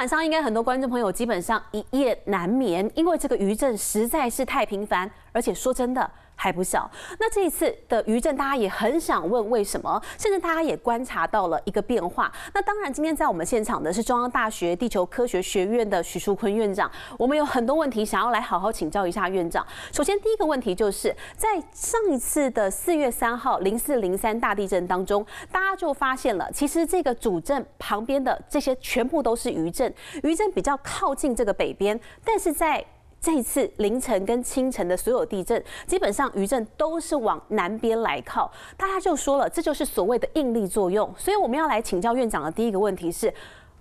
晚上应该很多观众朋友基本上一夜难眠，因为这个余震实在是太频繁，而且说真的。还不小。那这一次的余震，大家也很想问为什么，甚至大家也观察到了一个变化。那当然，今天在我们现场的是中央大学地球科学学院的许树坤院长，我们有很多问题想要来好好请教一下院长。首先，第一个问题就是在上一次的四月三号零四零三大地震当中，大家就发现了，其实这个主震旁边的这些全部都是余震，余震比较靠近这个北边，但是在这次凌晨跟清晨的所有地震，基本上余震都是往南边来靠，大家就说了，这就是所谓的应力作用。所以我们要来请教院长的第一个问题是。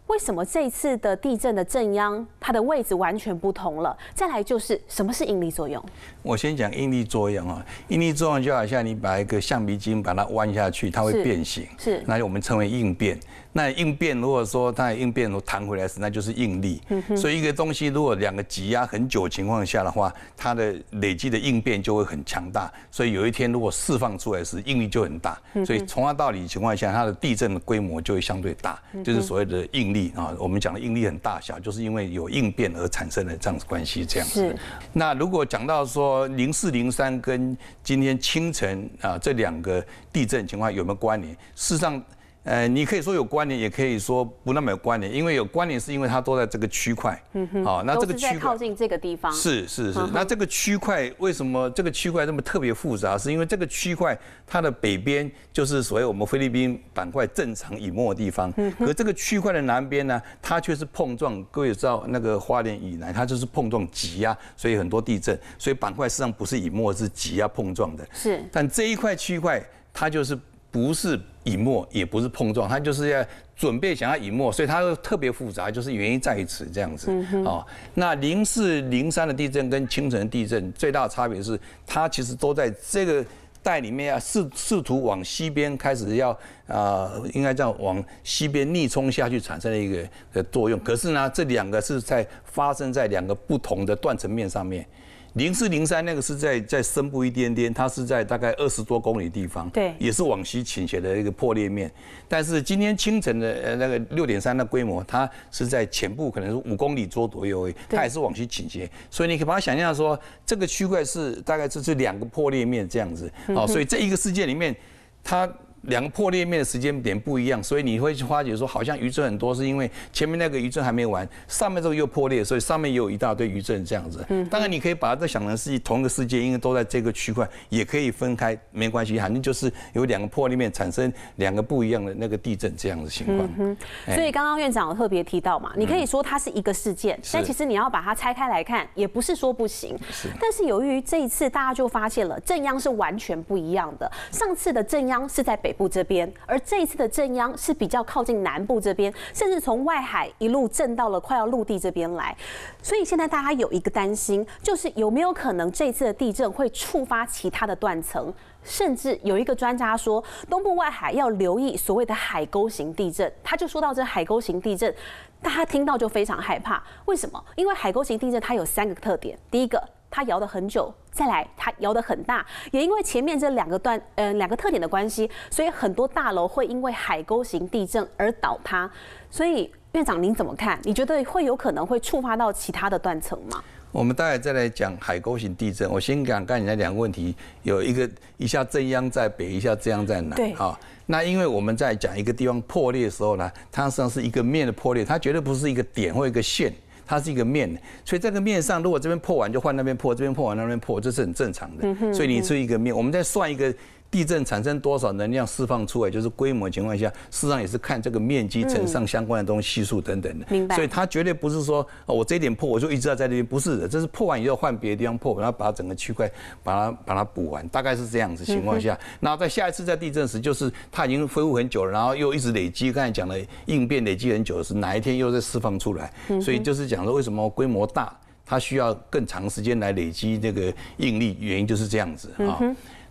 为什么这次的地震的震央它的位置完全不同了？再来就是什么是应力作用？我先讲应力作用啊，应力作用就好像你把一个橡皮筋把它弯下去，它会变形，是，那我们称为应变。那应变如果说它应变如弹回来时，那就是应力。所以一个东西如果两个挤压很久情况下的话，它的累积的应变就会很强大。所以有一天如果释放出来时，应力就很大。所以从那道理情况下，它的地震的规模就会相对大，就是所谓的应力。啊，我们讲的应力很大小，就是因为有应变而产生的这样子关系，这样子。那如果讲到说零四零三跟今天清晨啊这两个地震情况有没有关联？事实上。呃，你可以说有关联，也可以说不那么有关联，因为有关联是因为它都在这个区块，嗯好，那这个区靠近这个地方，是是是。那这个区块为什么这个区块这么特别复杂？是因为这个区块它的北边就是所谓我们菲律宾板块正常隐没的地方，可这个区块的南边呢，它却是碰撞。各位知道那个花莲以南，它就是碰撞挤压，所以很多地震。所以板块实际上不是隐没是挤压碰撞的，是。但这一块区块它就是。不是隐没，也不是碰撞，它就是要准备想要隐没，所以它特别复杂，就是原因在于此这样子啊。那零四零三的地震跟清晨的地震最大的差别是，它其实都在这个带里面要试试图往西边开始要啊，应该叫往西边逆冲下去产生了一个的作用。可是呢，这两个是在发生在两个不同的断层面上面。零四零三那个是在在深部一点点，它是在大概二十多公里地方，对，也是往西倾斜的一个破裂面。但是今天清晨的呃那个六点三的规模，它是在前部，可能是五公里左左右，它也是往西倾斜。所以你可以把它想象说，这个区块是大概就是两个破裂面这样子哦。所以这一个事件里面，它。两个破裂面的时间点不一样，所以你会去发觉说，好像余震很多，是因为前面那个余震还没完，上面这个又破裂，所以上面也有一大堆余震这样子。嗯，当然你可以把它再想成是同一个世界，因为都在这个区块，也可以分开，没关系，反正就是有两个破裂面产生两个不一样的那个地震这样子情况。嗯哼。所以刚刚院长特别提到嘛，你可以说它是一个事件，但其实你要把它拆开来看，也不是说不行。是。但是由于这一次大家就发现了，震央是完全不一样的。上次的震央是在北。北部这边，而这一次的震央是比较靠近南部这边，甚至从外海一路震到了快要陆地这边来。所以现在大家有一个担心，就是有没有可能这次的地震会触发其他的断层？甚至有一个专家说，东部外海要留意所谓的海沟型地震。他就说到这海沟型地震，大家听到就非常害怕。为什么？因为海沟型地震它有三个特点。第一个。它摇得很久，再来它摇得很大，也因为前面这两个段，呃，两个特点的关系，所以很多大楼会因为海沟型地震而倒塌。所以院长您怎么看？你觉得会有可能会触发到其他的断层吗？我们待会再来讲海沟型地震。我先讲刚才两个问题，有一个一下震央在北，一下震央在南，对啊。那因为我们在讲一个地方破裂的时候呢，它实际上是一个面的破裂，它绝对不是一个点或一个线。它是一个面，所以这个面上如果这边破完就换那边破，这边破完那边破，这是很正常的。所以你是一个面，我们再算一个。地震产生多少能量释放出来，就是规模情况下，事实上也是看这个面积乘上相关的东西系数等等的。明白。所以它绝对不是说我这点破我就一直要在那边，不是的，这是破完以后换别的地方破，然后把整个区块把它把它补完，大概是这样子情况下。那在下一次在地震时，就是它已经恢复很久了，然后又一直累积，刚才讲的应变累积很久是哪一天又在释放出来，所以就是讲说为什么规模大，它需要更长时间来累积这个应力，原因就是这样子啊。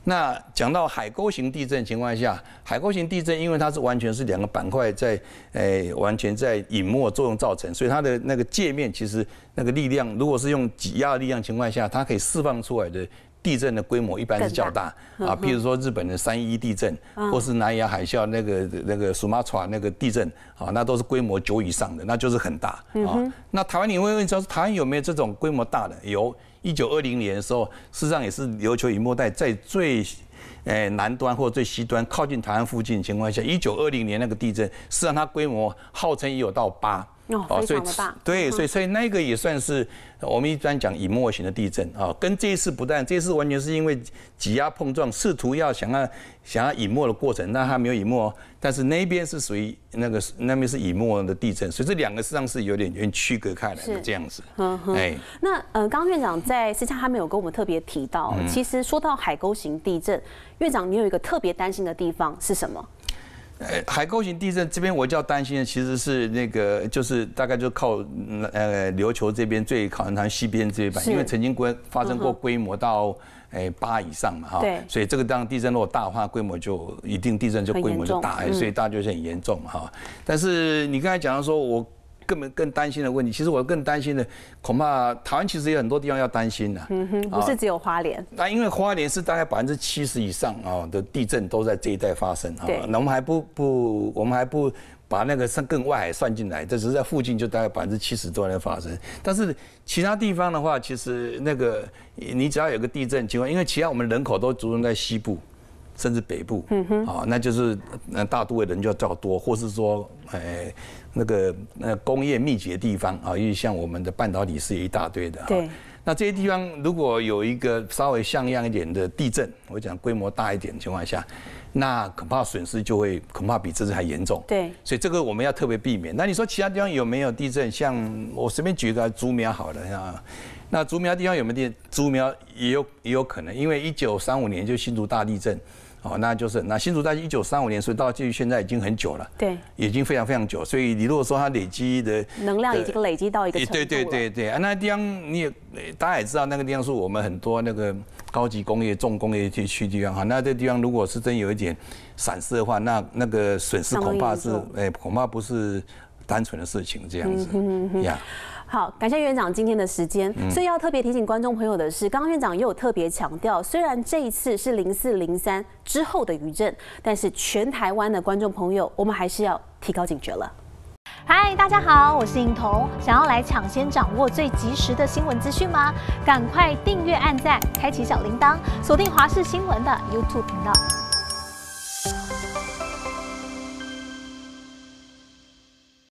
那讲到海沟型地震情况下，海沟型地震因为它是完全是两个板块在诶完全在隐没作用造成，所以它的那个界面其实那个力量，如果是用挤压力量情况下，它可以释放出来的。地震的规模一般是较大啊，譬如说日本的三一地震，或是南亚海啸那个那个 Sumatra 那个地震啊，那都是规模九以上的，那就是很大啊。那台湾，你问问是台湾有没有这种规模大的？有，一九二零年的时候，事实上也是琉球与末代在最。哎，南端或最西端靠近台湾附近情况下，一九二零年那个地震，实际上它规模号称也有到八，哦，所以大，对，所以所以那个也算是我们一般讲隐没型的地震啊，跟这一次不但，这一次完全是因为挤压碰撞，试图要想要想要隐没的过程，那它没有隐没。但是那边是属于那个那边是以莫的地震，所以这两个实际上是有点有点区隔开来的这样子。哎，那呃，刚刚院长在私下还他没有跟我们特别提到，其实说到海沟型地震，院长你有一个特别担心的地方是什么？呃，海沟型地震这边我较担心的其实是那个，就是大概就靠呃，琉球这边最可能它西边这一块，因为曾经规发生过规模到哎八以上嘛哈，所以这个当地震如果大话，规模就一定地震就规模就大所以大家就是很严重哈。但是你刚才讲到说我。更更担心的问题，其实我更担心的，恐怕台湾其实有很多地方要担心的。嗯哼，不是只有花莲。那因为花莲是大概百分之七十以上啊的地震都在这一带发生啊。那我们还不不，我们还不把那个更外海算进来，这只是在附近就大概百分之七十都在发生。但是其他地方的话，其实那个你只要有个地震情况，因为其他我们人口都集中在西部，甚至北部。嗯哼。啊，那就是那大都会人就较多，或是说哎。那个那工业密集的地方啊，因为像我们的半导体是一大堆的对。那这些地方如果有一个稍微像样一点的地震，我讲规模大一点的情况下，那恐怕损失就会恐怕比这次还严重。对，所以这个我们要特别避免。那你说其他地方有没有地震？像我随便举一个竹苗好了，像那竹苗地方有没有地震？竹苗也有也有可能，因为一九三五年就新竹大地震。哦，那就是那新竹在一九三五年，所以到距离现在已经很久了，对，已经非常非常久。所以你如果说它累积的能量已经累积到一个，对对对对对。啊，那地方你也大家也知道，那个地方是我们很多那个高级工业、重工业去去地方哈。那这地方如果是真有一点闪失的话，那那个损失恐怕是哎，恐怕不是。单纯的事情这样子，好，感谢院长今天的时间。所以要特别提醒观众朋友的是，刚刚院长也有特别强调，虽然这一次是零四零三之后的余震，但是全台湾的观众朋友，我们还是要提高警觉了。嗨，大家好，我是尹彤，想要来抢先掌握最及时的新闻资讯吗？赶快订阅、按赞、开启小铃铛，锁定华视新闻的 YouTube 频道。